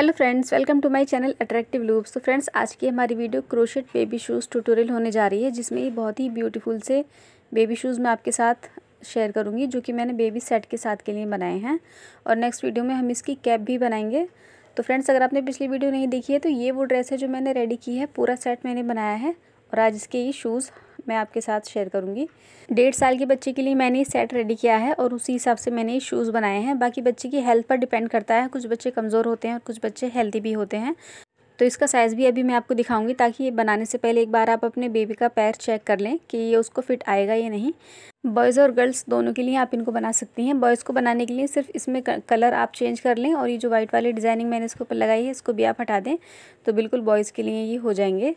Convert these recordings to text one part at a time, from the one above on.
hello friends welcome to my channel attractive loops तो friends आज की हमारी video crochet baby shoes tutorial होने जा रही है जिसमें ये बहुत ही ब्यूटीफुल से बेबी शूज़ मैं आपके साथ शेयर करूँगी जो कि मैंने बेबी सेट के साथ के लिए बनाए हैं और नेक्स्ट वीडियो में हम इसकी कैप भी बनाएंगे तो फ्रेंड्स अगर आपने पिछली वीडियो नहीं देखी है तो ये वो ड्रेस है जो मैंने रेडी की है पूरा सेट मैंने बनाया है और आज इसके ये शूज़ मैं आपके साथ शेयर करूँगी डेढ़ साल के बच्चे के लिए मैंने सेट रेडी किया है और उसी हिसाब से मैंने शूज़ बनाए हैं बाकी बच्चे की हेल्थ पर डिपेंड करता है कुछ बच्चे कमज़ोर होते हैं और कुछ बच्चे हेल्दी भी होते हैं तो इसका साइज़ भी अभी मैं आपको दिखाऊंगी ताकि ये बनाने से पहले एक बार आप अपने बेबी का पैर चेक कर लें कि ये उसको फिट आएगा या नहीं बॉयज़ और गर्ल्स दोनों के लिए आप इनको बना सकती हैं बॉयज़ को बनाने के लिए सिर्फ इसमें कलर आप चेंज कर लें और ये जो वाइट वाली डिज़ाइनिंग मैंने इसके ऊपर लगाई है इसको भी आप हटा दें तो बिल्कुल बॉयज़ के लिए ये हो जाएंगे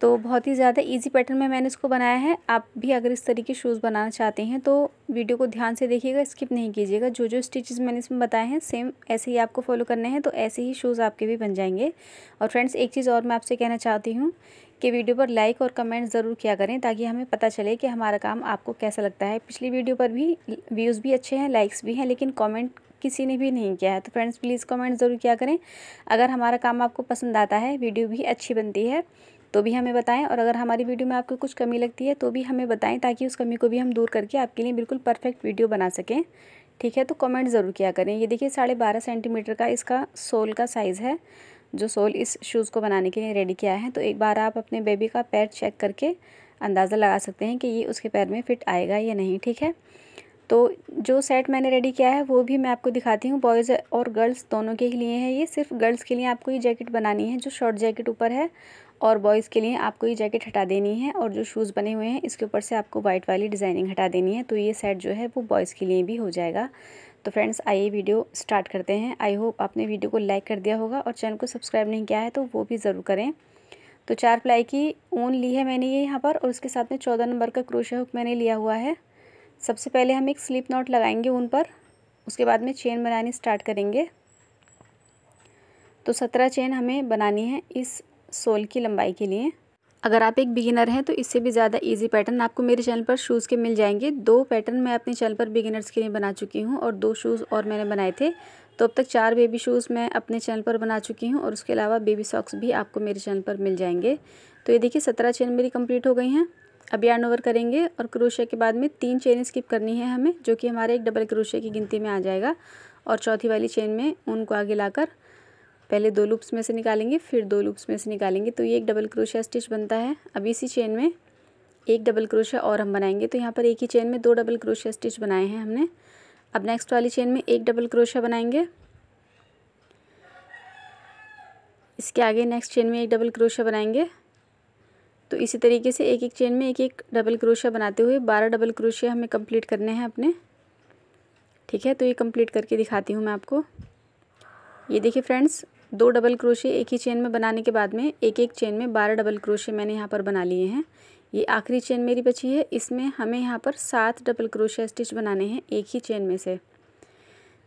तो बहुत ही ज़्यादा इजी पैटर्न में मैंने इसको बनाया है आप भी अगर इस तरीके शूज़ बनाना चाहते हैं तो वीडियो को ध्यान से देखिएगा स्किप नहीं कीजिएगा जो जो स्टिचेस मैंने इसमें बताए हैं सेम ऐसे ही आपको फॉलो करने हैं तो ऐसे ही शूज़ आपके भी बन जाएंगे और फ्रेंड्स एक चीज़ और मैं आपसे कहना चाहती हूँ कि वीडियो पर लाइक और कमेंट ज़रूर किया करें ताकि हमें पता चले कि हमारा काम आपको कैसा लगता है पिछली वीडियो पर भी व्यूज़ भी अच्छे हैं लाइक्स भी हैं लेकिन कॉमेंट किसी ने भी नहीं किया है तो फ्रेंड्स प्लीज़ कमेंट ज़रूर किया करें अगर हमारा काम आपको पसंद आता है वीडियो भी अच्छी बनती है तो भी हमें बताएं और अगर हमारी वीडियो में आपको कुछ कमी लगती है तो भी हमें बताएं ताकि उस कमी को भी हम दूर करके आपके लिए बिल्कुल परफेक्ट वीडियो बना सकें ठीक है तो कमेंट ज़रूर किया करें ये देखिए साढ़े बारह सेंटीमीटर का इसका सोल का साइज़ है जो सोल इस शूज़ को बनाने के लिए रेडी किया है तो एक बार आप अपने बेबी का पैर चेक करके अंदाज़ा लगा सकते हैं कि ये उसके पैर में फ़िट आएगा या नहीं ठीक है तो जो सेट मैंने रेडी किया है वो भी मैं आपको दिखाती हूँ बॉयज़ और गर्ल्स दोनों के लिए है ये सिर्फ गर्ल्स के लिए आपको ये जैकेट बनानी है जो शॉर्ट जैकेट ऊपर है और बॉयज़ के लिए आपको ये जैकेट हटा देनी है और जो शूज़ बने हुए हैं इसके ऊपर से आपको वाइट वाली डिज़ाइनिंग हटा देनी है तो ये सेट जो है वो बॉयज़ के लिए भी हो जाएगा तो फ्रेंड्स आइए वीडियो स्टार्ट करते हैं आई होप आपने वीडियो को लाइक कर दिया होगा और चैनल को सब्सक्राइब नहीं किया है तो वो भी ज़रूर करें तो चार प्लाई की ऊन ली है मैंने ये यहाँ पर और उसके साथ में चौदह नंबर का क्रोशे हुक मैंने लिया हुआ है सबसे पहले हम एक स्लिप नॉट लगाएंगे ऊन पर उसके बाद में चेन बनानी स्टार्ट करेंगे तो सत्रह चेन हमें बनानी है इस सोल की लंबाई के लिए अगर आप एक बिगिनर हैं तो इससे भी ज़्यादा इजी पैटर्न आपको मेरे चैनल पर शूज़ के मिल जाएंगे दो पैटर्न मैं अपने चैनल पर बिगिनर्स के लिए बना चुकी हूँ और दो शूज़ और मैंने बनाए थे तो अब तक चार बेबी शूज़ मैं अपने चैनल पर बना चुकी हूँ और उसके अलावा बेबी सॉक्स भी आपको मेरे चैनल पर मिल जाएंगे तो ये देखिए सत्रह चेन मेरी कंप्लीट हो गई हैं अब यार्न ओवर करेंगे और क्रोशिया के बाद में तीन चेन स्किप करनी है हमें जो कि हमारे एक डबल क्रोशिया की गिनती में आ जाएगा और चौथी वाली चेन में उनको आगे लाकर पहले दो लूप्स में से निकालेंगे फिर दो लूप्स में से निकालेंगे तो ये एक डबल क्रोशिया स्टिच बनता है अब इसी चेन में एक डबल क्रोशिया और हम बनाएंगे तो यहाँ पर एक ही चेन में दो डबल क्रोशिया स्टिच बनाए हैं हमने अब नेक्स्ट वाली चेन में एक डबल क्रोशिया बनाएंगे इसके आगे नेक्स्ट चेन में एक डबल क्रोशिया बनाएंगे तो इसी तरीके से एक एक चेन में एक एक डबल क्रोशिया बनाते हुए बारह डबल क्रोशिया हमें कंप्लीट करने हैं अपने ठीक है तो ये कंप्लीट करके दिखाती हूँ मैं आपको ये देखिए फ्रेंड्स दो डबल क्रोशे एक ही चेन में बनाने के बाद में एक एक चेन में बारह डबल क्रोशे मैंने यहाँ पर बना लिए हैं ये आखिरी चेन मेरी बची है इसमें हमें यहाँ पर सात डबल क्रोशे स्टिच बनाने हैं एक ही चेन में से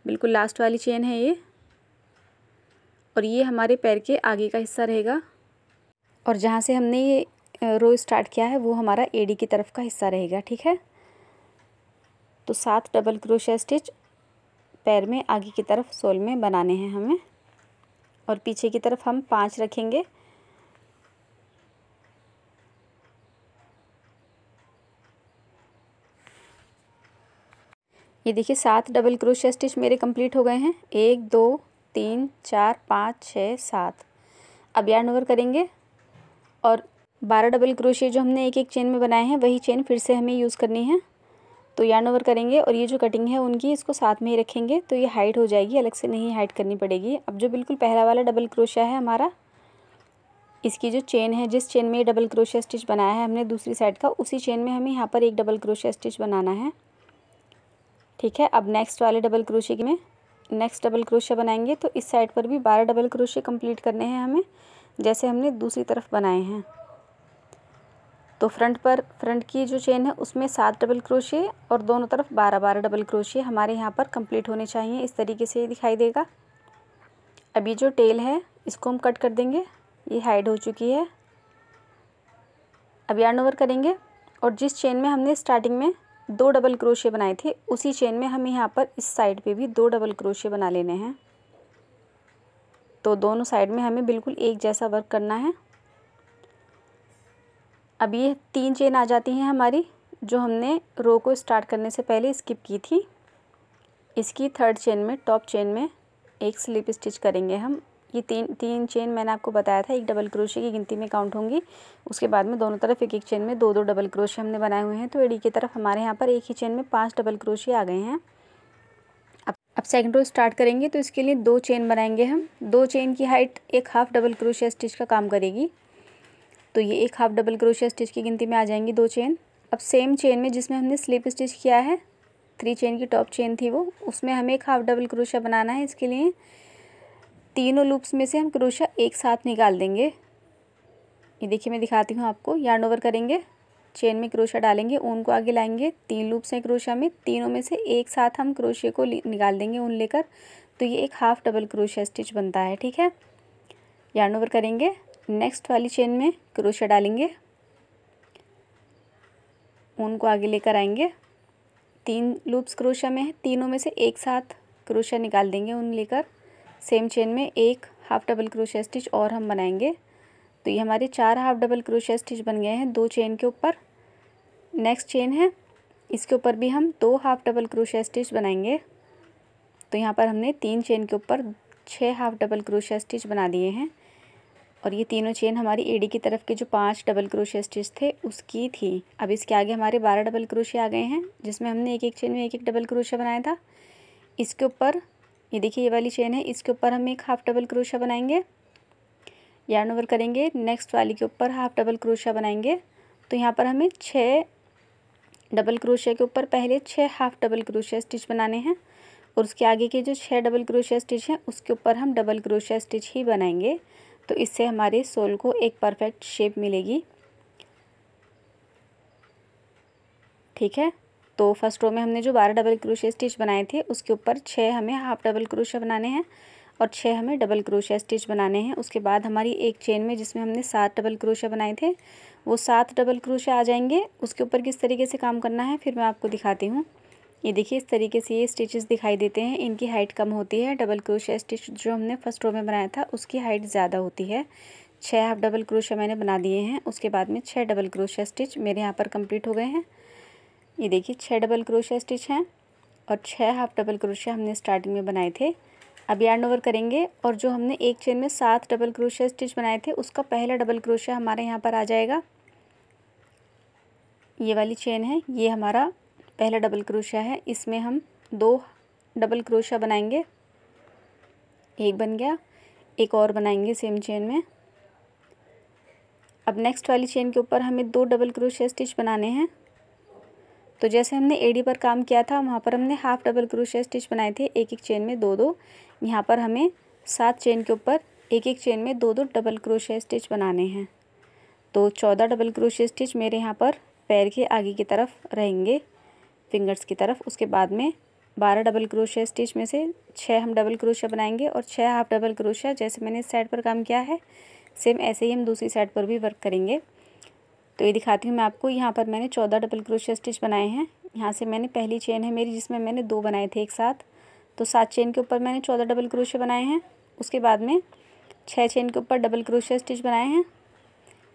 बिल्कुल लास्ट वाली चेन है ये और ये हमारे पैर के आगे का हिस्सा रहेगा और जहाँ से हमने ये रो स्टार्ट किया है वो हमारा एडी की तरफ का हिस्सा रहेगा ठीक है तो सात डबल क्रोशिया स्टिच पैर में आगे की तरफ सोल में बनाने हैं हमें और पीछे की तरफ हम पाँच रखेंगे ये देखिए सात डबल क्रोशिया स्टिच मेरे कंप्लीट हो गए हैं एक दो तीन चार पाँच छः सात अब यार्न ओवर करेंगे और बारह डबल क्रोशिया जो हमने एक एक चेन में बनाए हैं वही चेन फिर से हमें यूज़ करनी है तो यार्न ओवर करेंगे और ये जो कटिंग है उनकी इसको साथ में ही रखेंगे तो ये हाइट हो जाएगी अलग से नहीं हाइट करनी पड़ेगी अब जो बिल्कुल पहला वाला डबल क्रोशिया है हमारा इसकी जो चेन है जिस चेन में ये डबल क्रोशिया स्टिच बनाया है हमने दूसरी साइड का उसी चेन में हमें यहाँ पर एक डबल क्रोशिया स्टिच बनाना है ठीक है अब नेक्स्ट वाले डबल क्रोशिया में नेक्स्ट डबल क्रोशिया बनाएंगे तो इस साइड पर भी बारह डबल क्रोशिया कंप्लीट करने हैं हमें जैसे हमने दूसरी तरफ बनाए हैं तो फ्रंट पर फ्रंट की जो चेन है उसमें सात डबल क्रोशे और दोनों तरफ बारह बारह डबल क्रोशिए हमारे यहाँ पर कंप्लीट होने चाहिए इस तरीके से ये दिखाई देगा अभी जो टेल है इसको हम कट कर देंगे ये हाइड हो चुकी है अभी यार्न ओवर करेंगे और जिस चेन में हमने स्टार्टिंग में दो डबल क्रोशे बनाए थे उसी चेन में हम यहाँ पर इस साइड पर भी दो डबल क्रोशिए बना लेने हैं तो दोनों साइड में हमें बिल्कुल एक जैसा वर्क करना है अब ये तीन चेन आ जाती हैं हमारी जो हमने रो को स्टार्ट करने से पहले स्किप की थी इसकी थर्ड चेन में टॉप चेन में एक स्लिप स्टिच करेंगे हम ये तीन तीन चेन मैंने आपको बताया था एक डबल क्रोशे की गिनती में काउंट होंगी उसके बाद में दोनों तरफ एक एक चेन में दो दो डबल क्रोशे हमने बनाए हुए हैं तो एडी की तरफ हमारे यहाँ पर एक ही चेन में पांच डबल क्रोशे आ गए हैं अब अब सेकंड रो स्टार्ट करेंगे तो इसके लिए दो चेन बनाएंगे हम दो चेन की हाइट एक हाफ डबल क्रोशिया स्टिच का काम करेगी तो ये एक हाफ डबल क्रोशिया स्टिच की गिनती में आ जाएंगी दो चेन अब सेम चेन में जिसमें हमने स्लिप स्टिच किया है थ्री चेन की टॉप चेन थी वो उसमें हमें एक हाफ डबल क्रोशिया बनाना है इसके लिए तीनों लूप्स में से हम क्रोशिया एक साथ निकाल देंगे ये देखिए मैं दिखाती हूँ आपको यार्न ओवर करेंगे चेन में क्रोशिया डालेंगे ऊन को आगे लाएंगे तीन लूप्स हैं क्रोशिया में तीनों में से एक साथ हम क्रोशिया को निकाल देंगे ऊन लेकर तो ये एक हाफ़ डबल क्रोशिया स्टिच बनता है ठीक है यार्न ओवर करेंगे नेक्स्ट वाली चेन में क्रोशा डालेंगे ऊन को आगे लेकर आएंगे तीन लूप्स क्रोशा में है तीनों में से एक साथ क्रोशा निकाल देंगे ऊन लेकर सेम चेन में एक हाफ डबल क्रोशिया स्टिच और हम बनाएंगे तो ये हमारे चार हाफ डबल क्रोशिया स्टिच बन गए हैं दो चेन के ऊपर नेक्स्ट चेन है इसके ऊपर भी हम दो हाफ डबल क्रोशिया स्टिच बनाएंगे तो यहाँ पर हमने तीन चेन के ऊपर छः हाफ डबल क्रोशा स्टिच बना दिए हैं और ये तीनों चेन हमारी एडी की तरफ के जो पांच डबल क्रोशिया स्टिच थे उसकी थी अब इसके आगे हमारे बारह डबल क्रोशिया आ गए हैं जिसमें हमने एक एक चेन में एक एक डबल क्रोशिया बनाया था इसके ऊपर ये देखिए ये वाली चेन है इसके ऊपर हम एक हाफ़ डबल क्रोशिया बनाएंगे यार्न ओवर करेंगे नेक्स्ट वाली के ऊपर हाफ डबल क्रोशिया बनाएंगे तो यहाँ पर हमें छः डबल क्रोशिया के ऊपर पहले छः हाफ डबल क्रोशिया स्टिच बनाने हैं और उसके आगे के जो छः डबल क्रोशिया स्टिच हैं उसके ऊपर हम डबल क्रोशिया स्टिच ही बनाएंगे तो इससे हमारे सोल को एक परफेक्ट शेप मिलेगी ठीक है तो फर्स्ट रो में हमने जो बारह डबल क्रोशिया स्टिच बनाए थे उसके ऊपर छः हमें हाफ डबल क्रोशिया बनाने हैं और छः हमें डबल क्रोशिया स्टिच बनाने हैं उसके बाद हमारी एक चेन में जिसमें हमने सात डबल क्रोशिया बनाए थे वो सात डबल क्रोशिया आ जाएंगे उसके ऊपर किस तरीके से काम करना है फिर मैं आपको दिखाती हूँ ये देखिए इस तरीके से ये स्टिचेस दिखाई देते हैं इनकी हाइट कम होती है डबल क्रोशिया स्टिच जो हमने फर्स्ट रो में बनाया था उसकी हाइट ज़्यादा होती है छः हाफ डबल क्रोशिया मैंने बना दिए हैं उसके बाद में छः डबल क्रोशिया स्टिच मेरे यहाँ पर कंप्लीट हो गए हैं ये देखिए छः डबल क्रोशिया स्टिच हैं और छः हाफ डबल क्रोशिया हमने स्टार्टिंग में बनाए थे अब यार्न ओवर करेंगे और जो हमने एक चेन में सात डबल क्रोशिया स्टिच बनाए थे उसका पहला डबल क्रोशिया हमारे यहाँ पर आ जाएगा ये वाली चेन है ये हमारा पहला डबल क्रोशिया है इसमें हम दो डबल क्रोशिया बनाएंगे एक बन गया एक और बनाएंगे सेम चेन में अब नेक्स्ट वाली चेन के ऊपर हमें दो डबल क्रोशिया स्टिच बनाने हैं तो जैसे हमने एडी पर काम किया था वहाँ पर हमने हाफ डबल क्रोशिया स्टिच बनाए थे एक एक चेन में दो दो यहाँ पर हमें सात चेन के ऊपर एक एक चेन में दो दो डबल क्रोशिया स्टिच बनाने हैं तो चौदह डबल क्रोशिया स्टिच मेरे यहाँ पर पैर के आगे की तरफ रहेंगे फिंगर्स की तरफ उसके बाद में बारह डबल क्रोशिया स्टिच में से छः हम डबल क्रोशिया बनाएंगे और छः हाफ डबल क्रोशिया जैसे मैंने इस साइड पर काम किया है सेम ऐसे ही हम दूसरी साइड पर भी वर्क करेंगे तो ये दिखाती हूँ मैं आपको यहाँ पर मैंने चौदह डबल क्रोशिया स्टिच बनाए हैं यहाँ से मैंने पहली चेन है मेरी जिसमें मैंने दो बनाए थे एक साथ तो सात चेन के ऊपर मैंने चौदह डबल क्रोशिया बनाए हैं उसके बाद में छः चेन के ऊपर डबल क्रोशिया स्टिच बनाए हैं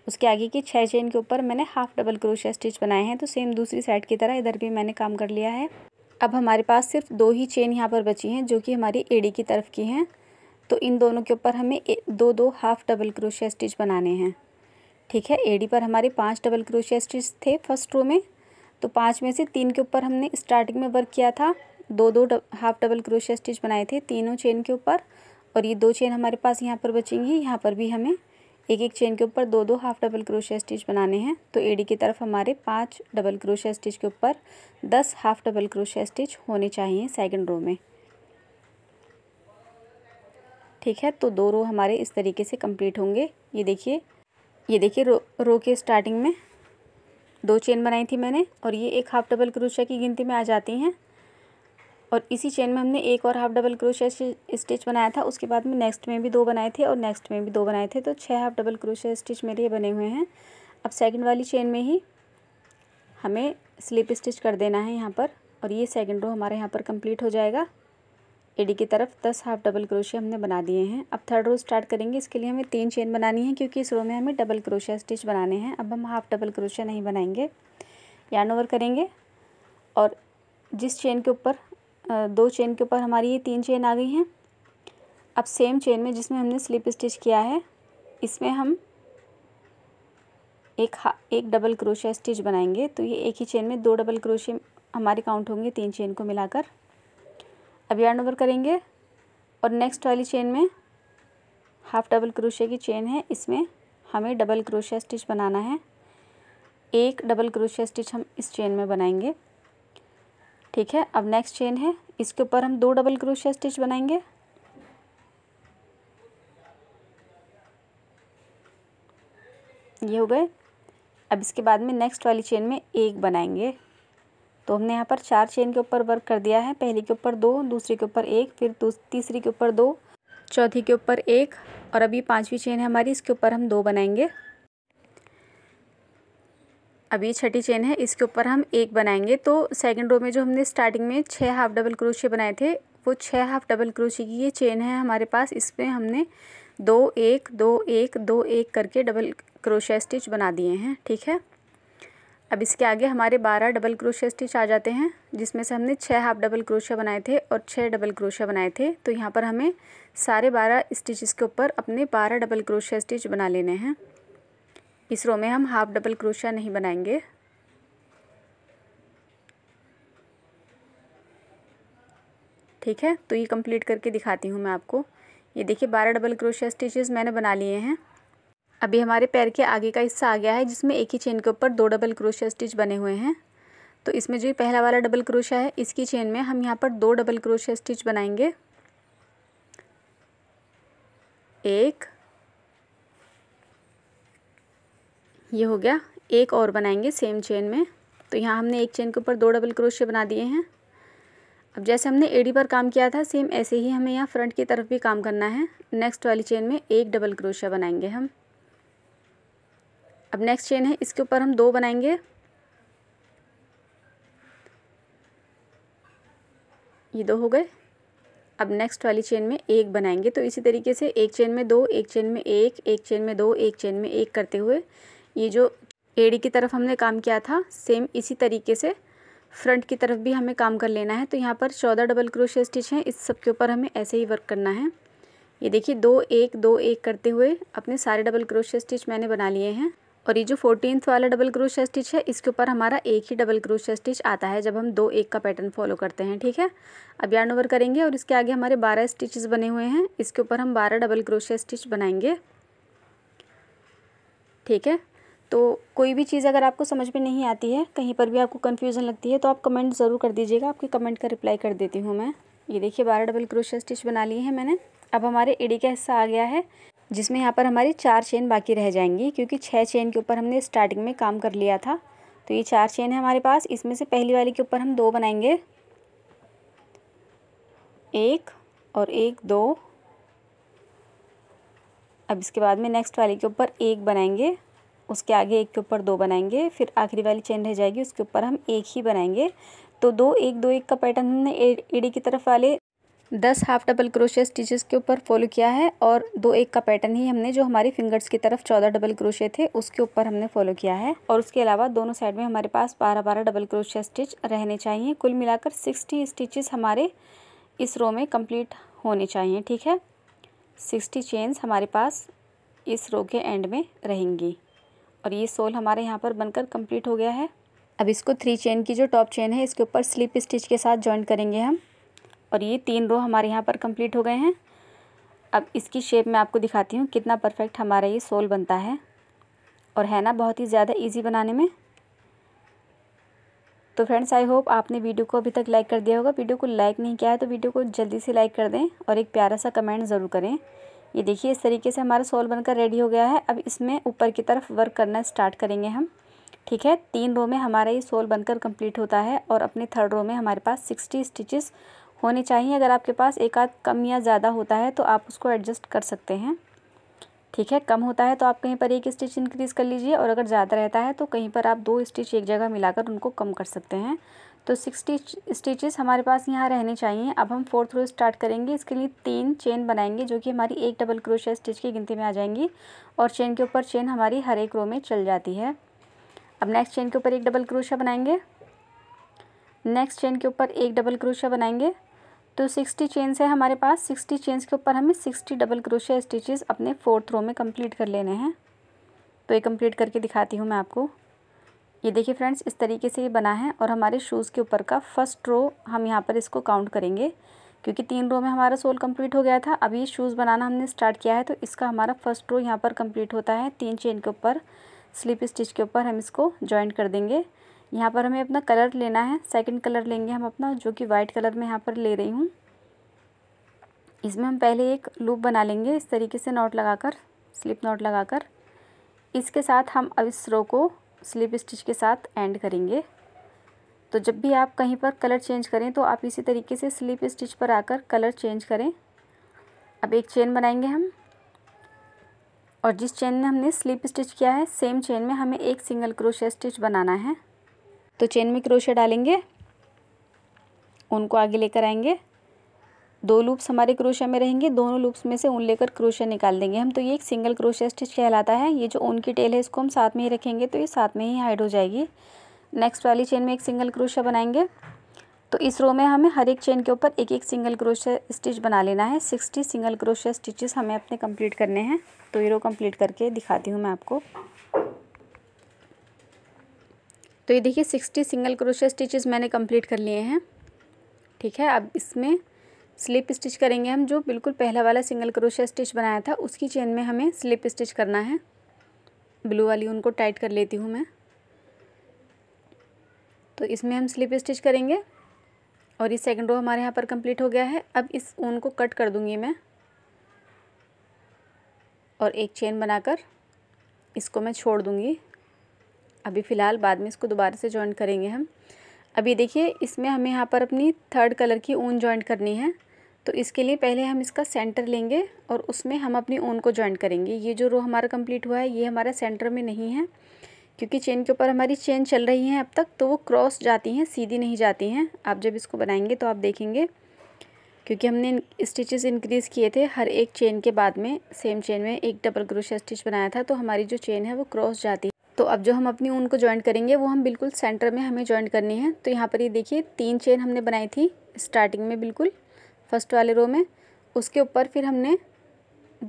उसके आगे की छः चेन के ऊपर मैंने हाफ डबल क्रोशिया स्टिच बनाए हैं तो सेम दूसरी साइड की तरह इधर भी मैंने काम कर लिया है अब हमारे पास सिर्फ दो ही चेन यहाँ पर बची हैं जो कि हमारी एड़ी की तरफ की हैं तो इन दोनों के ऊपर हमें दो दो हाफ डबल क्रोशिया स्टिच बनाने हैं ठीक है एडी पर हमारे पाँच डबल क्रोशिया स्टिच थे फर्स्ट रो में तो पाँच में से तीन के ऊपर हमने स्टार्टिंग में वर्क किया था दो दो dub, half double crochet stitch बनाए थे तीनों चेन के ऊपर और ये दो चेन हमारे पास यहाँ पर बचेंगी यहाँ पर भी हमें एक एक चेन के ऊपर दो दो हाफ डबल क्रोशिया स्टिच बनाने हैं तो एडी की तरफ हमारे पाँच डबल क्रोशिया स्टिच के ऊपर दस हाफ डबल क्रोशिया स्टिच होने चाहिए सेकेंड रो में ठीक है तो दो रो हमारे इस तरीके से कंप्लीट होंगे ये देखिए ये देखिए रो रो के स्टार्टिंग में दो चेन बनाई थी मैंने और ये एक हाफ डबल क्रोशिया की गिनती में आ जाती हैं और इसी चेन में हमने एक और हाफ डबल क्रोशिया स्टिच बनाया था उसके बाद में नेक्स्ट में भी दो बनाए थे और नेक्स्ट में भी दो बनाए थे तो छः हाफ डबल क्रोशिया स्टिच मेरे ये बने हुए हैं अब सेकंड वाली चेन में ही हमें स्लिप स्टिच कर देना है यहाँ पर और ये सेकेंड रो हमारे यहाँ पर कम्प्लीट हो जाएगा एडी की तरफ दस हाफ डबल क्रोशिया हमने बना दिए हैं अब थर्ड रो स्टार्ट करेंगे इसके लिए हमें तीन चेन बनानी है क्योंकि इस रो में हमें डबल क्रोशिया स्टिच बनाने हैं अब हम हाफ डबल क्रोशिया नहीं बनाएंगे यार्न ओवर करेंगे और जिस चेन के ऊपर दो चेन के ऊपर हमारी ये तीन चेन आ गई हैं अब सेम चेन में जिसमें हमने स्लिप स्टिच किया है इसमें हम एक हा एक डबल क्रोशिया स्टिच बनाएंगे तो ये एक ही चेन में दो डबल क्रोशिया हमारे काउंट होंगे तीन चेन को मिलाकर अब यार्न ओवर करेंगे और नेक्स्ट वाली चेन में हाफ डबल क्रोशिया की चेन है इसमें हमें डबल क्रोशिया स्टिच बनाना है एक डबल क्रोशिया स्टिच हम इस चेन में बनाएंगे ठीक है अब नेक्स्ट चेन है इसके ऊपर हम दो डबल क्रोशिया स्टिच बनाएंगे ये हो गए अब इसके बाद में नेक्स्ट वाली चेन में एक बनाएंगे तो हमने यहाँ पर चार चेन के ऊपर वर्क कर दिया है पहली के ऊपर दो दूसरी के ऊपर एक फिर तीसरी के ऊपर दो चौथी के ऊपर एक और अभी पांचवी चेन है हमारी इसके ऊपर हम दो बनाएंगे अब ये छठी चेन है इसके ऊपर हम एक बनाएंगे तो सेकंड रो में जो हमने स्टार्टिंग में छः हाफ डबल क्रोशिया बनाए थे वो छः हाफ डबल क्रोशिया की ये चेन है हमारे पास इसमें हमने दो एक दो एक दो एक करके डबल क्रोशिया स्टिच बना दिए हैं ठीक है अब इसके आगे हमारे बारह डबल क्रोशिया स्टिच आ जाते हैं जिसमें से हमने छः हाफ डबल क्रोशिया बनाए थे और छः डबल क्रोशिया बनाए थे तो यहाँ पर हमें सारे बारह स्टिचेस के ऊपर अपने बारह डबल क्रोशिया स्टिच बना लेने हैं इस रो में हम हाफ डबल क्रोशिया नहीं बनाएंगे ठीक है तो ये कंप्लीट करके दिखाती हूँ मैं आपको ये देखिए बारह डबल क्रोशिया स्टिचेस मैंने बना लिए हैं अभी हमारे पैर के आगे का हिस्सा आ गया है जिसमें एक ही चेन के ऊपर दो डबल क्रोशिया स्टिच बने हुए हैं तो इसमें जो पहला वाला डबल क्रोशिया है इसकी चेन में हम यहाँ पर दो डबल क्रोशिया स्टिच बनाएंगे एक ये हो गया एक और बनाएंगे सेम चेन में तो यहाँ हमने एक चेन के ऊपर दो डबल क्रोशे बना दिए हैं अब जैसे हमने एडी पर काम किया था सेम ऐसे ही हमें यहाँ फ्रंट की तरफ भी काम करना है नेक्स्ट वाली चेन में एक डबल क्रोशिया बनाएंगे हम अब नेक्स्ट चेन है इसके ऊपर हम दो बनाएंगे ये दो हो गए अब नेक्स्ट वाली चेन में एक बनाएंगे तो इसी तरीके से एक चेन में दो एक चेन में एक एक चेन में दो एक चेन में एक करते हुए ये जो एड़ी की तरफ हमने काम किया था सेम इसी तरीके से फ्रंट की तरफ भी हमें काम कर लेना है तो यहाँ पर चौदह डबल क्रोशिया स्टिच हैं इस सब के ऊपर हमें ऐसे ही वर्क करना है ये देखिए दो एक दो एक करते हुए अपने सारे डबल क्रोशिया स्टिच मैंने बना लिए हैं और ये जो फोर्टीन वाला डबल क्रोशिया स्टिच है इसके ऊपर हमारा एक ही डबल क्रोशिया स्टिच आता है जब हम दो एक का पैटर्न फॉलो करते हैं ठीक है अब यार्न ओवर करेंगे और इसके आगे हमारे बारह स्टिचेस बने हुए हैं इसके ऊपर हम बारह डबल क्रोशिया स्टिच बनाएंगे ठीक है तो कोई भी चीज़ अगर आपको समझ में नहीं आती है कहीं पर भी आपको कन्फ्यूज़न लगती है तो आप कमेंट ज़रूर कर दीजिएगा आपके कमेंट का रिप्लाई कर देती हूँ मैं ये देखिए बारह डबल क्रोशिया स्टिच बना लिए हैं मैंने अब हमारे एडी का हिस्सा आ गया है जिसमें यहाँ पर हमारी चार चेन बाकी रह जाएंगी क्योंकि छः चेन के ऊपर हमने स्टार्टिंग में काम कर लिया था तो ये चार चेन है हमारे पास इसमें से पहली वाली के ऊपर हम दो बनाएंगे एक और एक दो अब इसके बाद में नेक्स्ट वाली के ऊपर एक बनाएंगे उसके आगे एक के ऊपर दो बनाएंगे फिर आखिरी वाली चेन रह जाएगी उसके ऊपर हम एक ही बनाएंगे तो दो एक दो एक का पैटर्न हमने एड़ी की तरफ वाले दस हाफ डबल क्रोशिया स्टिचेस के ऊपर फॉलो किया है और दो एक का पैटर्न ही हमने जो हमारी फिंगर्स की तरफ चौदह डबल क्रोशिया थे उसके ऊपर हमने फॉलो किया है और उसके अलावा दोनों साइड में हमारे पास बारह बारह डबल क्रोशिया स्टिच रहने चाहिए कुल मिलाकर सिक्सटी स्टिचेस हमारे इस रो में कंप्लीट होने चाहिए ठीक है सिक्सटी चेन्स हमारे पास इस रो के एंड में रहेंगी और ये सोल हमारे यहाँ पर बनकर कंप्लीट हो गया है अब इसको थ्री चेन की जो टॉप चेन है इसके ऊपर स्लिप स्टिच के साथ जॉइंट करेंगे हम और ये तीन रो हमारे यहाँ पर कंप्लीट हो गए हैं अब इसकी शेप मैं आपको दिखाती हूँ कितना परफेक्ट हमारा ये सोल बनता है और है ना बहुत ही ज़्यादा ईजी बनाने में तो फ्रेंड्स आई होप आपने वीडियो को अभी तक लाइक कर दिया होगा वीडियो को लाइक नहीं किया है तो वीडियो को जल्दी से लाइक कर दें और एक प्यारा सा कमेंट ज़रूर करें ये देखिए इस तरीके से हमारा सोल बनकर रेडी हो गया है अब इसमें ऊपर की तरफ वर्क करना स्टार्ट करेंगे हम ठीक है तीन रो में हमारा ये सोल बनकर कंप्लीट होता है और अपने थर्ड रो में हमारे पास सिक्सटी स्टिचेस होने चाहिए अगर आपके पास एक आध कम या ज़्यादा होता है तो आप उसको एडजस्ट कर सकते हैं ठीक है कम होता है तो आप कहीं पर एक स्टिच इंक्रीज़ कर लीजिए और अगर ज़्यादा रहता है तो कहीं पर आप दो स्टिच एक जगह मिलाकर उनको कम कर सकते हैं तो सिक्सटी स्टिचेस हमारे पास यहाँ रहने चाहिए अब हम फोर्थ रो स्टार्ट करेंगे इसके लिए तीन चेन बनाएंगे जो कि हमारी एक डबल क्रोशिया स्टिच की गिनती में आ जाएंगी और चेन के ऊपर चेन हमारी हर एक रो में चल जाती है अब नेक्स्ट चेन के ऊपर एक डबल क्रोशिया बनाएंगे नेक्स्ट चेन के ऊपर एक डबल क्रोशिया बनाएंगे तो सिक्सटी चेन्स है हमारे पास सिक्सटी चेन्स के ऊपर हमें सिक्सटी डबल क्रोशिया स्टिचेस अपने फोर्थ रो में कंप्लीट कर लेने हैं तो ये कंप्लीट करके दिखाती हूँ मैं आपको ये देखिए फ्रेंड्स इस तरीके से ये बना है और हमारे शूज़ के ऊपर का फर्स्ट रो हम यहाँ पर इसको काउंट करेंगे क्योंकि तीन रो में हमारा सोल कंप्लीट हो गया था अभी शूज़ बनाना हमने स्टार्ट किया है तो इसका हमारा फर्स्ट रो यहाँ पर कंप्लीट होता है तीन चेन के ऊपर स्लिप स्टिच के ऊपर हम इसको जॉइंट कर देंगे यहाँ पर हमें अपना कलर लेना है सेकंड कलर लेंगे हम अपना जो कि वाइट कलर में यहाँ पर ले रही हूँ इसमें हम पहले एक लूप बना लेंगे इस तरीके से नॉट लगा स्लिप नॉट लगा इसके साथ हम अब इस रो को स्लिप स्टिच के साथ एंड करेंगे तो जब भी आप कहीं पर कलर चेंज करें तो आप इसी तरीके से स्लिप स्टिच पर आकर कलर चेंज करें अब एक चेन बनाएंगे हम और जिस चेन में हमने स्लिप स्टिच किया है सेम चेन में हमें एक सिंगल क्रोशिया स्टिच बनाना है तो चेन में क्रोशिया डालेंगे उनको आगे लेकर आएंगे दो लूप्स हमारे क्रोशिया में रहेंगे दोनों लूप्स में से ऊन लेकर क्रोशिया निकाल देंगे हम तो ये एक सिंगल क्रोशिया स्टिच कहलाता है ये जो ऊन की टेल है इसको हम साथ में ही रखेंगे तो ये साथ में ही हाइड हो जाएगी नेक्स्ट वाली चेन में एक सिंगल क्रोशिया बनाएंगे तो इस रो में हमें हर एक चेन के ऊपर एक एक सिंगल क्रोशिया स्टिच बना लेना है सिक्सटी सिंगल क्रोशिया स्टिचेस हमें अपने कंप्लीट करने हैं तो ये रो कंप्लीट करके दिखाती हूँ मैं आपको तो ये देखिए सिक्सटी सिंगल क्रोशिया स्टिचेस मैंने कंप्लीट कर लिए हैं ठीक है अब इसमें स्लिप स्टिच करेंगे हम जो बिल्कुल पहला वाला सिंगल क्रोशिया स्टिच बनाया था उसकी चेन में हमें स्लिप स्टिच करना है ब्लू वाली उनको टाइट कर लेती हूँ मैं तो इसमें हम स्लिप स्टिच करेंगे और ये सेकंड रो हमारे यहाँ पर कंप्लीट हो गया है अब इस ऊन को कट कर दूँगी मैं और एक चेन बनाकर इसको मैं छोड़ दूँगी अभी फ़िलहाल बाद में इसको दोबारा से जॉइंट करेंगे हम अभी देखिए इसमें हमें यहाँ पर अपनी थर्ड कलर की ऊन जॉइंट करनी है तो इसके लिए पहले हम इसका सेंटर लेंगे और उसमें हम अपनी ओन को ज्वाइन करेंगे ये जो रो हमारा कंप्लीट हुआ है ये हमारा सेंटर में नहीं है क्योंकि चेन के ऊपर हमारी चेन चल रही है अब तक तो वो क्रॉस जाती हैं सीधी नहीं जाती हैं आप जब इसको बनाएंगे तो आप देखेंगे क्योंकि हमने स्टिचेस इंक्रीज़ किए थे हर एक चेन के बाद में सेम चेन में एक डबल क्रोशिया स्टिच बनाया था तो हमारी जो चेन है वो क्रॉस जाती है तो अब जो हम अपनी ऊन को ज्वाइन करेंगे वो हम बिल्कुल सेंटर में हमें ज्वाइन करनी है तो यहाँ पर ये देखिए तीन चेन हमने बनाई थी स्टार्टिंग में बिल्कुल फर्स्ट वाले रो में उसके ऊपर फिर हमने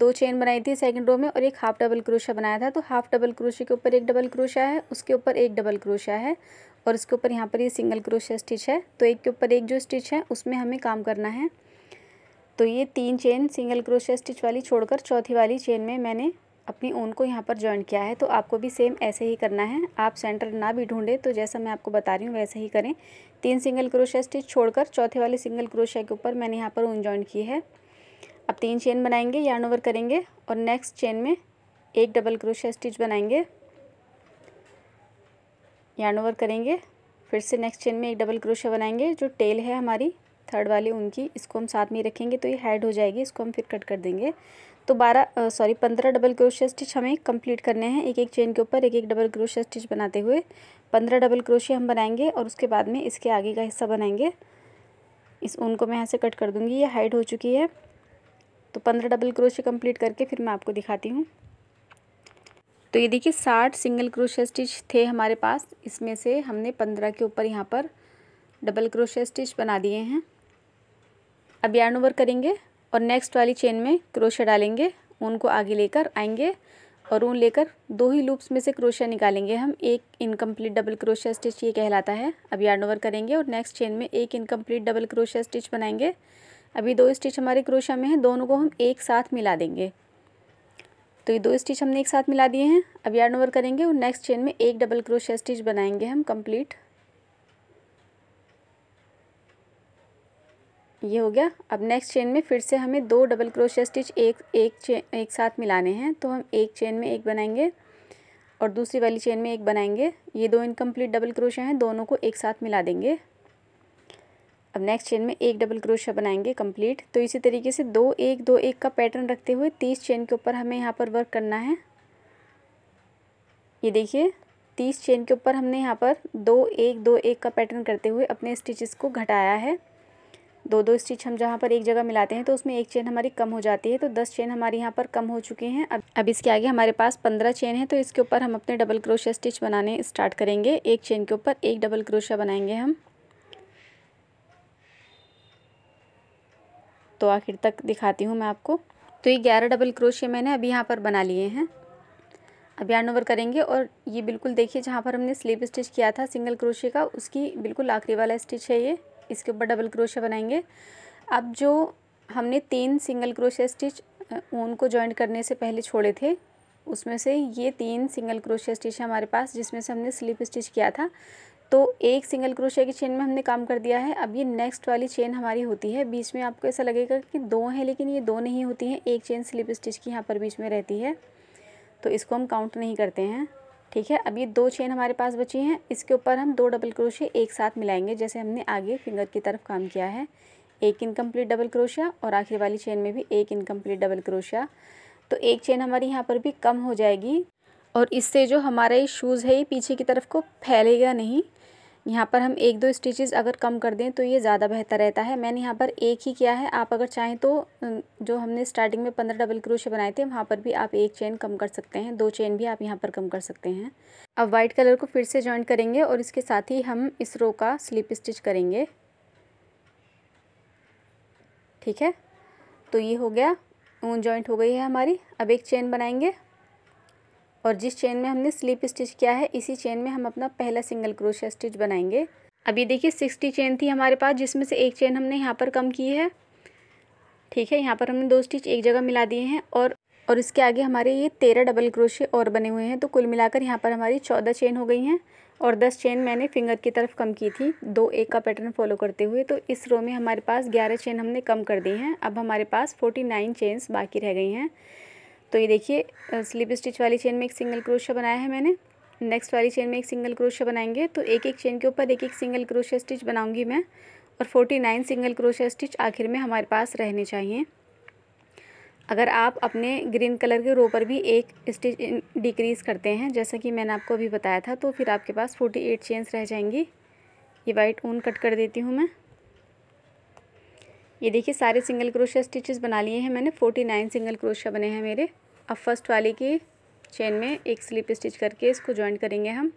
दो चेन बनाई थी सेकंड रो में और एक हाफ डबल क्रोशा बनाया था तो हाफ डबल क्रोशे के ऊपर एक डबल क्रोशा है उसके ऊपर एक डबल क्रोशा है और उसके ऊपर यहाँ पर ये सिंगल क्रोशा स्टिच है तो एक के ऊपर एक जो स्टिच है उसमें हमें काम करना है तो ये तीन चेन सिंगल क्रोशा स्टिच वाली छोड़कर चौथी वाली चेन में मैंने अपनी ऊन को यहाँ पर ज्वाइन किया है तो आपको भी सेम ऐसे ही करना है आप सेंटर ना भी ढूंढें तो जैसा मैं आपको बता रही हूँ वैसे ही करें तीन सिंगल क्रोशिया स्टिच छोड़कर चौथे वाले सिंगल क्रोशिया के ऊपर मैंने यहाँ पर ऊन ज्वाइन की है अब तीन चेन बनाएंगे यार्न ओवर करेंगे और नेक्स्ट चेन में एक डबल क्रोशिया स्टिच बनाएंगे यार्न ओवर करेंगे फिर से नेक्स्ट चेन में एक डबल क्रोशिया बनाएंगे जो टेल है हमारी थर्ड वाली उनकी इसको हम साथ में रखेंगे तो ये हैड हो जाएगी इसको हम फिर कट कर देंगे तो बारह सॉरी पंद्रह डबल क्रोशिया स्टिच हमें कंप्लीट करने हैं एक एक चेन के ऊपर एक एक डबल क्रोशिया स्टिच बनाते हुए पंद्रह डबल क्रोशिया हम बनाएंगे और उसके बाद में इसके आगे का हिस्सा बनाएंगे इस ऊन को मैं यहाँ से कट कर दूँगी ये हाइड हो चुकी है तो पंद्रह डबल क्रोशिया कंप्लीट करके फिर मैं आपको दिखाती हूँ तो ये देखिए साठ सिंगल क्रोशिया स्टिच थे हमारे पास इसमें से हमने पंद्रह के ऊपर यहाँ पर डबल क्रोशिया स्टिच बना दिए हैं अब यार्न ओवर करेंगे और नेक्स्ट वाली चेन में क्रोशा डालेंगे ऊन को आगे लेकर आएंगे और ऊन लेकर दो ही लूप्स में से क्रोशा निकालेंगे हम एक इनकम्प्लीट डबल क्रोशा स्टिच ये कहलाता है अब यार्न ओवर करेंगे और नेक्स्ट चेन में एक इनकम्प्लीट डबल क्रोशिया स्टिच बनाएंगे अभी दो स्टिच हमारे क्रोशा में हैं दोनों को हम एक साथ मिला देंगे तो ये दो स्टिच हमने एक साथ मिला दिए हैं अब यार्न ओवर करेंगे और नेक्स्ट चेन में एक डबल क्रोशिया स्टिच बनाएंगे हम कम्प्लीट ये हो गया अब नेक्स्ट चेन में फिर से हमें दो डबल क्रोशिया स्टिच एक एक चेन एक साथ मिलाने हैं तो हम एक चेन में एक बनाएंगे और दूसरी वाली चेन में एक बनाएंगे ये दो इनकम्प्लीट डबल क्रोशिया हैं दोनों को एक साथ मिला देंगे अब नेक्स्ट चेन में एक डबल क्रोशिया बनाएंगे कंप्लीट तो इसी तरीके से दो एक दो एक का पैटर्न रखते हुए तीस चेन के ऊपर हमें यहाँ पर वर्क करना है ये देखिए तीस चेन के ऊपर हमने यहाँ पर दो एक दो एक का पैटर्न करते हुए अपने स्टिचेस को घटाया है दो दो स्टिच हम जहाँ पर एक जगह मिलाते हैं तो उसमें एक चेन हमारी कम हो जाती है तो दस चेन हमारी यहाँ पर कम हो चुके हैं अब अब इसके आगे हमारे पास पंद्रह चेन है तो इसके ऊपर हम अपने डबल क्रोशिया स्टिच बनाने स्टार्ट करेंगे एक चेन के ऊपर एक डबल क्रोशिया बनाएंगे हम तो आखिर तक दिखाती हूँ मैं आपको तो ये ग्यारह डबल क्रोशे मैंने अभी यहाँ पर बना लिए हैं अब यार्न ओवर करेंगे और ये बिल्कुल देखिए जहाँ पर हमने स्लिप स्टिच किया था सिंगल क्रोशे का उसकी बिल्कुल आखिरी वाला स्टिच है ये इसके ऊपर डबल क्रोशिया बनाएंगे अब जो हमने तीन सिंगल क्रोशिया स्टिच ऊन को ज्वाइन करने से पहले छोड़े थे उसमें से ये तीन सिंगल क्रोशिया स्टिच है हमारे पास जिसमें से हमने स्लिप स्टिच किया था तो एक सिंगल क्रोशिया की चेन में हमने काम कर दिया है अब ये नेक्स्ट वाली चेन हमारी होती है बीच में आपको ऐसा लगेगा कि दो हैं लेकिन ये दो नहीं होती हैं एक चेन स्लिप स्टिच की यहाँ पर बीच में रहती है तो इसको हम काउंट नहीं करते हैं ठीक है अब ये दो चेन हमारे पास बची हैं इसके ऊपर हम दो डबल क्रोशे एक साथ मिलाएंगे जैसे हमने आगे फिंगर की तरफ काम किया है एक इनकम्प्लीट डबल क्रोशिया और आखिर वाली चेन में भी एक इनकम्प्लीट डबल क्रोशिया तो एक चेन हमारी यहाँ पर भी कम हो जाएगी और इससे जो हमारा ये शूज़ है ये पीछे की तरफ को फैलेगा नहीं यहाँ पर हम एक दो स्टिचेस अगर कम कर दें तो ये ज़्यादा बेहतर रहता है मैंने यहाँ पर एक ही किया है आप अगर चाहें तो जो हमने स्टार्टिंग में पंद्रह डबल क्रोशे बनाए थे वहाँ पर भी आप एक चेन कम कर सकते हैं दो चेन भी आप यहाँ पर कम कर सकते हैं अब वाइट कलर को फिर से ज्वाइन करेंगे और इसके साथ ही हम इस रो का स्लिप स्टिच करेंगे ठीक है तो ये हो गया ऊन जॉइंट हो गई है हमारी अब एक चेन बनाएंगे और जिस चेन में हमने स्लीप स्टिच किया है इसी चेन में हम अपना पहला सिंगल क्रोशिया स्टिच बनाएंगे अभी देखिए सिक्सटी चेन थी हमारे पास जिसमें से एक चेन हमने यहाँ पर कम की है ठीक है यहाँ पर हमने दो स्टिच एक जगह मिला दिए हैं और और इसके आगे हमारे ये तेरह डबल क्रोशे और बने हुए हैं तो कुल मिलाकर यहाँ पर हमारी चौदह चेन हो गई हैं और दस चेन मैंने फिंगर की तरफ कम की थी दो एक का पैटर्न फॉलो करते हुए तो इस रो में हमारे पास ग्यारह चेन हमने कम कर दी हैं अब हमारे पास फोर्टी नाइन चेन्स बाकी रह गई हैं तो ये देखिए स्लिप स्टिच वाली चेन में एक सिंगल क्रोशा बनाया है मैंने नेक्स्ट वाली चेन में एक सिंगल क्रोशिया बनाएंगे तो एक एक चेन के ऊपर एक एक सिंगल क्रोशिया स्टिच बनाऊंगी मैं और forty nine single crochet stitch आखिर में हमारे पास रहने चाहिए अगर आप अपने ग्रीन कलर के रो पर भी एक स्टिच डिक्रीज़ करते हैं जैसा कि मैंने आपको अभी बताया था तो फिर आपके पास फोर्टी एट चेन्स रह जाएंगी ये वाइट ऊन कट कर देती हूँ मैं ये देखिए सारे सिंगल क्रोशिया स्टिचेस बना लिए हैं मैंने फोर्टी नाइन सिंगल क्रोशिया बने हैं मेरे अब फर्स्ट वाले की चेन में एक स्लिप स्टिच करके इसको ज्वाइंट करेंगे हम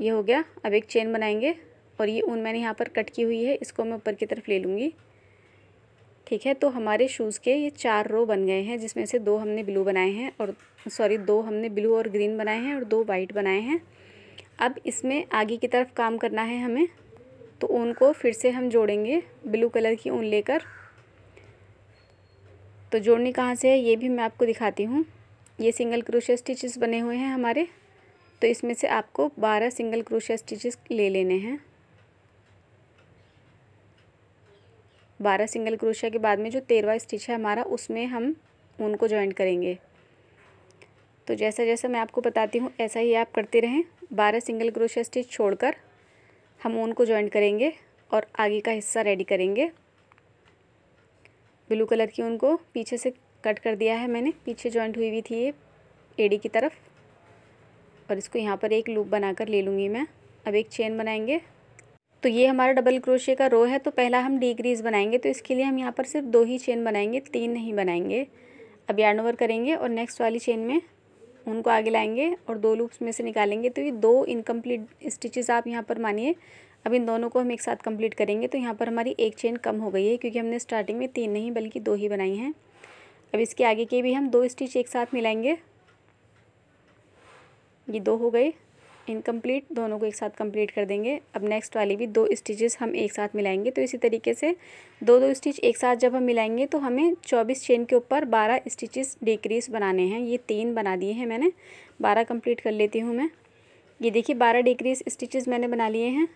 ये हो गया अब एक चेन बनाएंगे और ये ऊन मैंने यहाँ पर कट की हुई है इसको मैं ऊपर की तरफ ले लूँगी ठीक है तो हमारे शूज़ के ये चार रो बन गए हैं जिसमें से दो हमने ब्लू बनाए हैं और सॉरी दो हमने ब्लू और ग्रीन बनाए हैं और दो वाइट बनाए हैं अब इसमें आगे की तरफ काम करना है हमें तो ऊन को फिर से हम जोड़ेंगे ब्लू कलर की ऊन लेकर तो जोड़नी कहाँ से है ये भी मैं आपको दिखाती हूँ ये सिंगल क्रोशिया स्टिचेस बने हुए हैं हमारे तो इसमें से आपको बारह सिंगल क्रोशिया स्टिचेस ले लेने हैं बारह सिंगल क्रोशिया के बाद में जो तेरवा स्टिच है हमारा उसमें हम ऊन को जॉइंट करेंगे तो जैसा जैसा मैं आपको बताती हूँ ऐसा ही आप करते रहें बारह सिंगल क्रोशिया स्टिच छोड़कर हम उनको जॉइंट करेंगे और आगे का हिस्सा रेडी करेंगे ब्लू कलर की उनको पीछे से कट कर दिया है मैंने पीछे जॉइंट हुई हुई थी ये एडी की तरफ और इसको यहाँ पर एक लूप बनाकर ले लूँगी मैं अब एक चेन बनाएंगे तो ये हमारा डबल क्रोशे का रो है तो पहला हम डिग्रीज बनाएंगे तो इसके लिए हम यहाँ पर सिर्फ दो ही चेन बनाएंगे तीन नहीं बनाएंगे अब यार्न ओवर करेंगे और नेक्स्ट वाली चेन में उनको आगे लाएंगे और दो लूप्स में से निकालेंगे तो ये दो इनकम्प्लीट स्टिचेस आप यहाँ पर मानिए अब इन दोनों को हम एक साथ कंप्लीट करेंगे तो यहाँ पर हमारी एक चेन कम हो गई है क्योंकि हमने स्टार्टिंग में तीन नहीं बल्कि दो ही बनाई हैं अब इसके आगे के भी हम दो स्टिच एक साथ मिलाएंगे ये दो हो गए इनकम्प्लीट दोनों को एक साथ कंप्लीट कर देंगे अब नेक्स्ट वाली भी दो स्टिचेस हम एक साथ मिलाएंगे तो इसी तरीके से दो दो स्टिच एक साथ जब हम मिलाएंगे तो हमें चौबीस चेन के ऊपर बारह स्टिचेस डिक्रीज बनाने हैं ये तीन बना दिए हैं मैंने बारह कंप्लीट कर लेती हूँ मैं ये देखिए बारह डिक्रीज स्टिचेज मैंने बना लिए हैं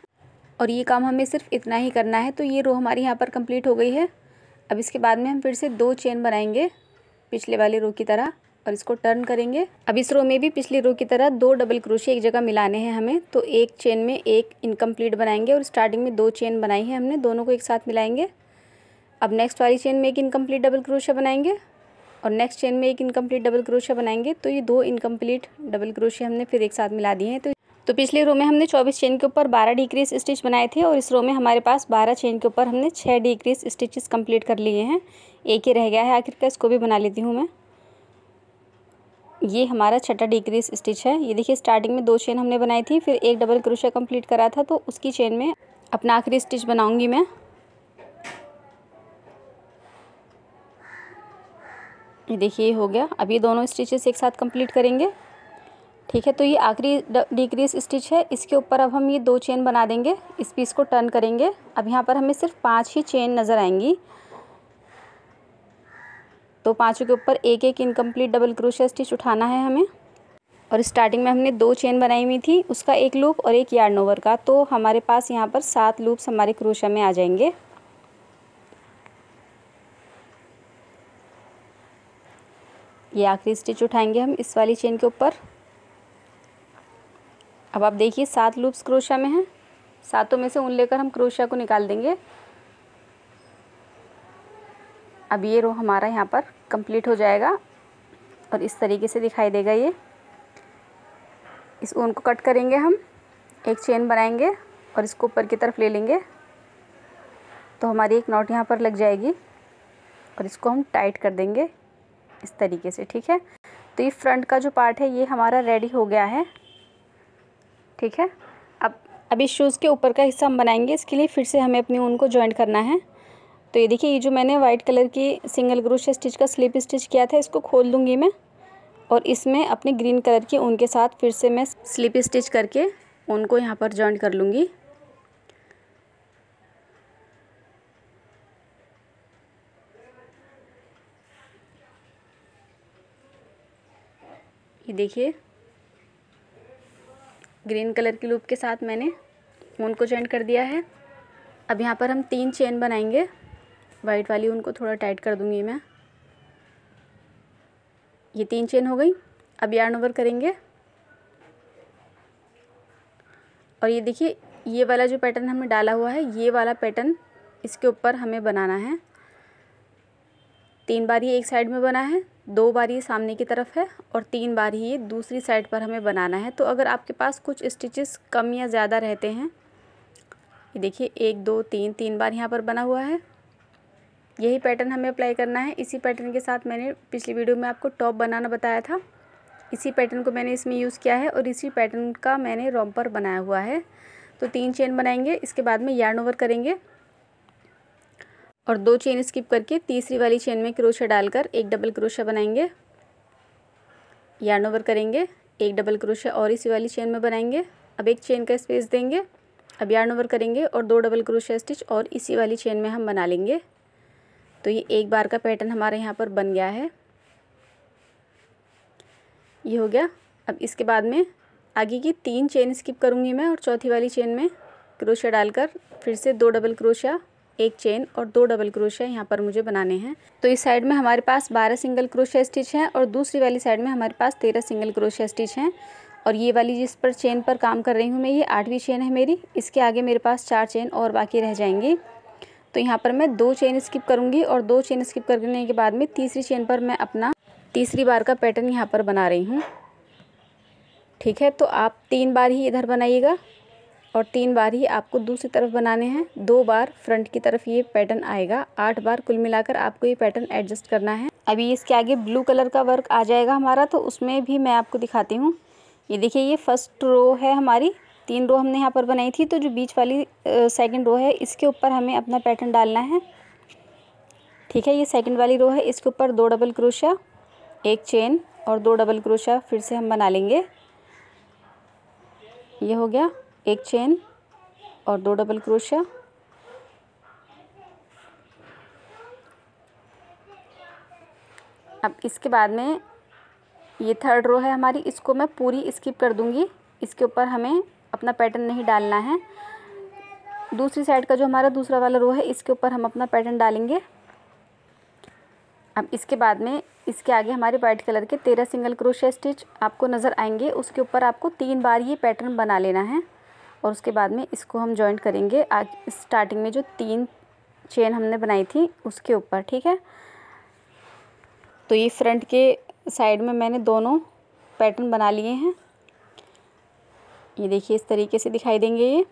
और ये काम हमें सिर्फ इतना ही करना है तो ये रो हमारी यहाँ पर कम्प्लीट हो गई है अब इसके बाद में हम फिर से दो चेन बनाएंगे पिछले वाले रो की तरह और इसको टर्न करेंगे अब इस रो में भी पिछली रो की तरह दो डबल क्रोशिया एक जगह मिलाने हैं हमें तो एक चेन में एक इनकम्प्लीट बनाएंगे और स्टार्टिंग में दो चेन बनाई है हमने दोनों को एक साथ मिलाएंगे अब नेक्स्ट वाली चेन में एक इनकम्प्लीट डबल क्रोशिया बनाएंगे और नेक्स्ट चेन में एक इनकम्प्लीट डबल क्रोशिया बनाएंगे तो ये दो इनकम्प्लीट डबल क्रोशिया हमने फिर एक साथ मिला दिए हैं तो तो पिछले रो में हमने 24 चेन के ऊपर 12 डिक्रीज स्टिच बनाए थे और इस रो में हमारे पास 12 चेन के ऊपर हमने 6 डिक्रीज स्टिचेस कंप्लीट कर लिए हैं एक ही रह गया है आखिरकार इसको भी बना लेती हूँ मैं ये हमारा छठा डिक्रीज स्टिच है ये देखिए स्टार्टिंग में दो चेन हमने बनाई थी फिर एक डबल क्रोशिया कंप्लीट करा था तो उसकी चेन में अपना आखिरी स्टिच बनाऊंगी मैं ये देखिए हो गया अब ये दोनों स्टिचेस एक साथ कंप्लीट करेंगे ठीक है तो ये आखिरी डिक्रीज स्टिच है इसके ऊपर अब हम ये दो चेन बना देंगे इस पीस को टर्न करेंगे अब यहाँ पर हमें सिर्फ पाँच ही चेन नज़र आएंगी तो पाँचों के ऊपर एक एक इनकम्प्लीट डबल क्रोशिया स्टिच उठाना है हमें और स्टार्टिंग में हमने दो चेन बनाई हुई थी उसका एक लूप और एक यार्ड ओवर का तो हमारे पास यहाँ पर सात लूप्स हमारे क्रोशिया में आ जाएंगे ये आखिरी स्टिच उठाएंगे हम इस वाली चेन के ऊपर अब आप देखिए सात लूप्स क्रोशिया में हैं सातों में से उन लेकर हम क्रोशिया को निकाल देंगे अब ये रो हमारा यहाँ पर कंप्लीट हो जाएगा और इस तरीके से दिखाई देगा ये इस ऊन को कट करेंगे हम एक चेन बनाएंगे और इसको ऊपर की तरफ ले लेंगे तो हमारी एक नॉट यहाँ पर लग जाएगी और इसको हम टाइट कर देंगे इस तरीके से ठीक है तो ये फ्रंट का जो पार्ट है ये हमारा रेडी हो गया है ठीक है अब अभी शूज़ के ऊपर का हिस्सा हम बनाएंगे इसके लिए फिर से हमें अपनी ऊन को जॉइंट करना है तो ये देखिए ये जो मैंने वाइट कलर की सिंगल ग्रोश स्टिच का स्लिप स्टिच किया था इसको खोल दूँगी मैं और इसमें अपने ग्रीन कलर की ऊन के साथ फिर से मैं स्लिप स्टिच करके ऊन को यहाँ पर जॉइंट कर लूँगी ये देखिए ग्रीन कलर की लूप के साथ मैंने ऊन को जॉइंट कर दिया है अब यहाँ पर हम तीन चेन बनाएंगे वाइट वाली उनको थोड़ा टाइट कर दूँगी मैं ये तीन चेन हो गई अब यार्न ओवर करेंगे और ये देखिए ये वाला जो पैटर्न हमने डाला हुआ है ये वाला पैटर्न इसके ऊपर हमें बनाना है तीन बार ये एक साइड में बना है दो बार ये सामने की तरफ है और तीन बार ही ये दूसरी साइड पर हमें बनाना है तो अगर आपके पास कुछ स्टिचेस कम या ज़्यादा रहते हैं ये देखिए एक दो तीन तीन बार यहाँ पर बना हुआ है यही पैटर्न हमें अप्लाई करना है इसी पैटर्न के साथ मैंने पिछली वीडियो में आपको टॉप बनाना बताया था इसी पैटर्न को मैंने इसमें यूज़ किया है और इसी पैटर्न का मैंने रॉम्पर बनाया हुआ है तो तीन चेन बनाएंगे इसके बाद में यार्न ओवर करेंगे और दो चेन स्किप करके तीसरी वाली चेन में क्रोशा डालकर एक डबल क्रोशा बनाएंगे यार्न ओवर करेंगे एक डबल क्रोशा और इसी वाली चेन में बनाएंगे अब एक चेन का स्पेस देंगे अब यार्न ओवर करेंगे और दो डबल क्रोशा स्टिच और इसी वाली चेन में हम बना लेंगे तो ये एक बार का पैटर्न हमारे यहाँ पर बन गया है ये हो गया अब इसके बाद में आगे की तीन चेन स्किप करूँगी मैं और चौथी वाली चेन में क्रोशिया डालकर फिर से दो डबल क्रोशिया एक चेन और दो डबल क्रोशिया यहाँ पर मुझे बनाने हैं तो इस साइड में हमारे पास बारह सिंगल क्रोशिया स्टिच हैं और दूसरी वाली साइड में हमारे पास तेरह सिंगल क्रोशिया स्टिच हैं और ये वाली जिस पर चेन पर काम कर रही हूँ मैं ये आठवीं चेन है मेरी इसके आगे मेरे पास चार चेन और बाकी रह जाएंगी तो यहाँ पर मैं दो चेन स्किप करूँगी और दो चेन स्किप करने के बाद में तीसरी चेन पर मैं अपना तीसरी बार का पैटर्न यहाँ पर बना रही हूँ ठीक है तो आप तीन बार ही इधर बनाइएगा और तीन बार ही आपको दूसरी तरफ बनाने हैं दो बार फ्रंट की तरफ ये पैटर्न आएगा आठ बार कुल मिलाकर आपको ये पैटर्न एडजस्ट करना है अभी इसके आगे ब्लू कलर का वर्क आ जाएगा हमारा तो उसमें भी मैं आपको दिखाती हूँ ये देखिए ये फर्स्ट रो है हमारी तीन रो हमने यहाँ पर बनाई थी तो जो बीच वाली सेकंड रो है इसके ऊपर हमें अपना पैटर्न डालना है ठीक है ये सेकंड वाली रो है इसके ऊपर दो डबल क्रोशिया एक चेन और दो डबल क्रोशा फिर से हम बना लेंगे ये हो गया एक चेन और दो डबल क्रोशिया अब इसके बाद में ये थर्ड रो है हमारी इसको मैं पूरी स्किप कर दूंगी इसके ऊपर हमें अपना पैटर्न नहीं डालना है दूसरी साइड का जो हमारा दूसरा वाला रो है इसके ऊपर हम अपना पैटर्न डालेंगे अब इसके बाद में इसके आगे हमारे वाइट कलर के तेरह सिंगल क्रोशे स्टिच आपको नज़र आएंगे उसके ऊपर आपको तीन बार ये पैटर्न बना लेना है और उसके बाद में इसको हम जॉइंट करेंगे आज स्टार्टिंग में जो तीन चेन हमने बनाई थी उसके ऊपर ठीक है तो ये फ्रंट के साइड में मैंने दोनों पैटर्न बना लिए हैं ये देखिए इस तरीके से दिखाई देंगे ये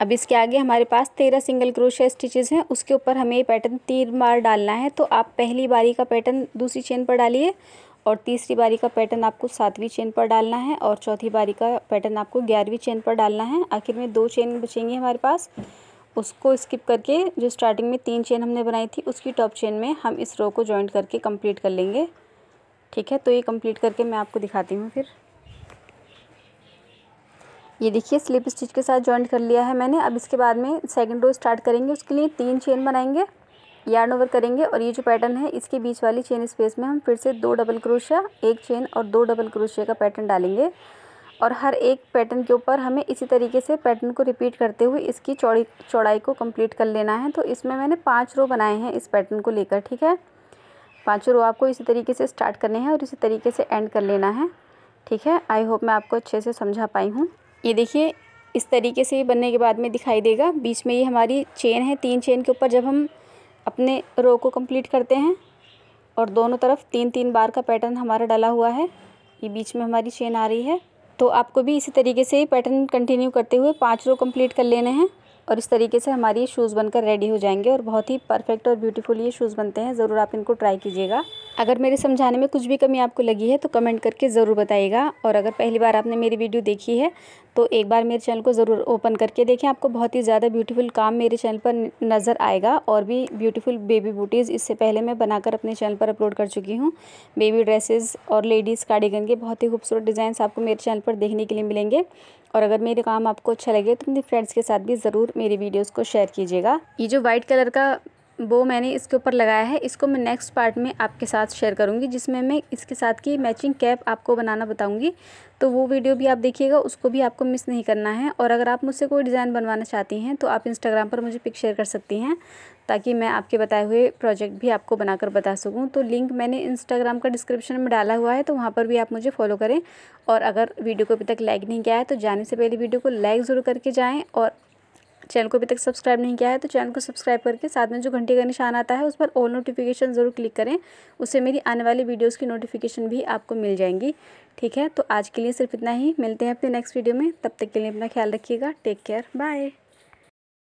अब इसके आगे हमारे पास तेरह सिंगल क्रोशिया स्टिचेस हैं उसके ऊपर हमें ये पैटर्न तीन बार डालना है तो आप पहली बारी का पैटर्न दूसरी चेन पर डालिए और तीसरी बारी का पैटर्न आपको सातवीं चेन पर डालना है और चौथी बारी का पैटर्न आपको ग्यारहवीं चेन पर डालना है आखिर में दो चेन बचेंगी हमारे पास उसको स्किप करके जो स्टार्टिंग में तीन चेन हमने बनाई थी उसकी टॉप चेन में हम इस रो को जॉइंट करके कंप्लीट कर लेंगे ठीक है तो ये कंप्लीट करके मैं आपको दिखाती हूँ फिर ये देखिए स्लिप स्टिच के साथ जॉइंट कर लिया है मैंने अब इसके बाद में सेकंड रो स्टार्ट करेंगे उसके लिए तीन चेन बनाएंगे यार्न ओवर करेंगे और ये जो पैटर्न है इसके बीच वाली चेन स्पेस में हम फिर से दो डबल क्रोशिया एक चेन और दो डबल क्रोशिया का पैटर्न डालेंगे और हर एक पैटर्न के ऊपर हमें इसी तरीके से पैटर्न को रिपीट करते हुए इसकी चौड़ी चौड़ाई को कंप्लीट कर लेना है तो इसमें मैंने पाँच रो बनाए हैं इस पैटर्न को लेकर ठीक है पाँचों रो आपको इसी तरीके से स्टार्ट करने हैं और इसी तरीके से एंड कर लेना है ठीक है आई होप मैं आपको अच्छे से समझा पाई हूँ ये देखिए इस तरीके से ये बनने के बाद में दिखाई देगा बीच में ये हमारी चेन है तीन चेन के ऊपर जब हम अपने रो को कंप्लीट करते हैं और दोनों तरफ तीन तीन बार का पैटर्न हमारा डला हुआ है ये बीच में हमारी चेन आ रही है तो आपको भी इसी तरीके से पैटर्न कंटिन्यू करते हुए पाँच रो कम्प्लीट कर लेने हैं और इस तरीके से हमारी शूज़ बनकर रेडी हो जाएंगे और बहुत ही परफेक्ट और ब्यूटीफुल ये शूज़ बनते हैं ज़रूर आप इनको ट्राई कीजिएगा अगर मेरे समझाने में कुछ भी कमी आपको लगी है तो कमेंट करके ज़रूर बताइएगा और अगर पहली बार आपने मेरी वीडियो देखी है तो एक बार मेरे चैनल को ज़रूर ओपन करके देखें आपको बहुत ही ज़्यादा ब्यूटीफुल काम मेरे चैनल पर नज़र आएगा और भी ब्यूटीफुल बेबी बूटीज़ इससे पहले मैं बनाकर अपने चैनल पर अपलोड कर चुकी हूँ बेबी ड्रेसेस और लेडीज़ कार्डिगन के बहुत ही खूबसूरत डिज़ाइंस आपको मेरे चैनल पर देखने के लिए मिलेंगे और अगर मेरे काम आपको अच्छा लगे तो अपने फ्रेंड्स के साथ भी ज़रूर मेरी वीडियोज़ को शेयर कीजिएगा ये जो वाइट कलर का वो मैंने इसके ऊपर लगाया है इसको मैं नेक्स्ट पार्ट में आपके साथ शेयर करूँगी जिसमें मैं इसके साथ की मैचिंग कैप आपको बनाना बताऊँगी तो वो वीडियो भी आप देखिएगा उसको भी आपको मिस नहीं करना है और अगर आप मुझसे कोई डिज़ाइन बनवाना चाहती हैं तो आप इंस्टाग्राम पर मुझे पिक शेयर कर सकती हैं ताकि मैं आपके बताए हुए प्रोजेक्ट भी आपको बनाकर बता सकूं तो लिंक मैंने इंस्टाग्राम का डिस्क्रिप्शन में डाला हुआ है तो वहाँ पर भी आप मुझे फॉलो करें और अगर वीडियो को अभी तक लाइक नहीं किया है तो जाने से पहले वीडियो को लाइक ज़रूर करके जाएँ और चैनल को अभी तक सब्सक्राइब नहीं किया है तो चैनल को सब्सक्राइब करके साथ में जो घंटे का निशान आता है उस पर ऑल नोटिफिकेशन ज़रूर क्लिक करें उससे मेरी आने वाली वीडियोज़ की नोटिफिकेशन भी आपको मिल जाएंगी ठीक है तो आज के लिए सिर्फ इतना ही मिलते हैं अपने नेक्स्ट वीडियो में तब तक के लिए अपना ख्याल रखिएगा टेक केयर बाय